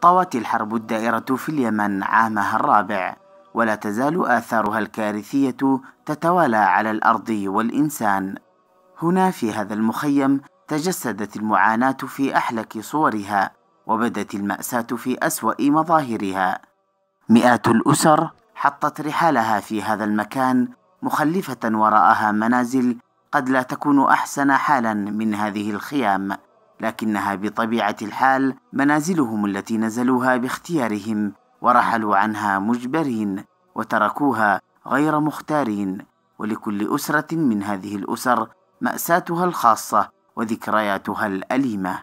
طوت الحرب الدائرة في اليمن عامها الرابع ولا تزال آثارها الكارثية تتوالى على الأرض والإنسان هنا في هذا المخيم تجسدت المعاناة في أحلك صورها وبدت المأساة في أسوأ مظاهرها مئات الأسر حطت رحالها في هذا المكان مخلفة وراءها منازل قد لا تكون أحسن حالا من هذه الخيام لكنها بطبيعة الحال منازلهم التي نزلوها باختيارهم ورحلوا عنها مجبرين وتركوها غير مختارين ولكل أسرة من هذه الأسر مأساتها الخاصة وذكرياتها الأليمة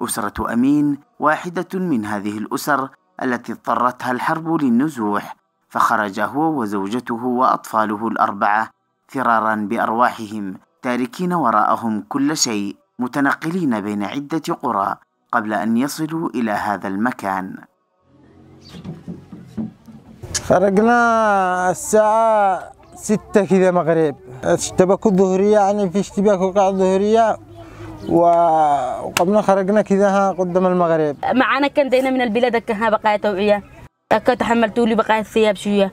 أسرة أمين واحدة من هذه الأسر التي اضطرتها الحرب للنزوح فخرج هو وزوجته وأطفاله الأربعة فرارا بأرواحهم تاركين وراءهم كل شيء متنقلين بين عدة قرى قبل أن يصلوا إلى هذا المكان خرجنا الساعة ستة كذا مغرب اشتبكوا الظهرية يعني في اشتباك وقع الظهرية وقبلنا خرجنا كذا قدام المغرب معانا كان دينا من البلاد كان بقايا توعية تحملتوا لي بقايا الثياب شوية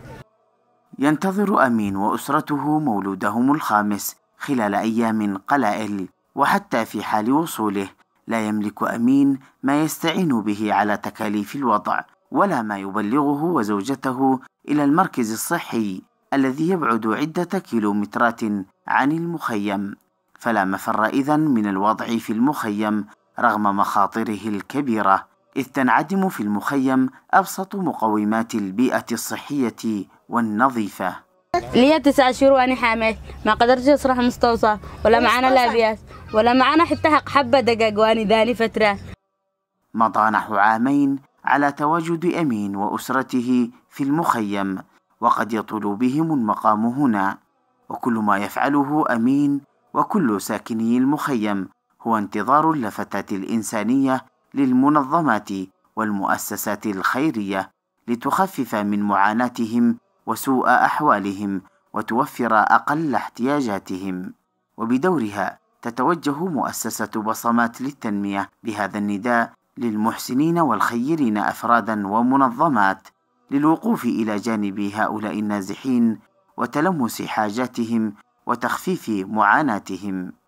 ينتظر أمين وأسرته مولودهم الخامس خلال أيام قلائل وحتى في حال وصوله لا يملك امين ما يستعين به على تكاليف الوضع ولا ما يبلغه وزوجته الى المركز الصحي الذي يبعد عده كيلومترات عن المخيم فلا مفر اذا من الوضع في المخيم رغم مخاطره الكبيره اذ تنعدم في المخيم ابسط مقومات البيئه الصحيه والنظيفه لي تسع شهور وأنا حامل ما قدرتش أصرح مستوصى ولا معانا لا بياس ولا معانا حتى حبة دقاق وأني ذاني فترة مضى نحو عامين على تواجد أمين وأسرته في المخيم وقد يطول بهم المقام هنا وكل ما يفعله أمين وكل ساكني المخيم هو انتظار اللفتات الإنسانية للمنظمات والمؤسسات الخيرية لتخفف من معاناتهم وسوء أحوالهم وتوفر أقل احتياجاتهم وبدورها تتوجه مؤسسة بصمات للتنمية بهذا النداء للمحسنين والخيرين أفرادا ومنظمات للوقوف إلى جانب هؤلاء النازحين وتلمس حاجاتهم وتخفيف معاناتهم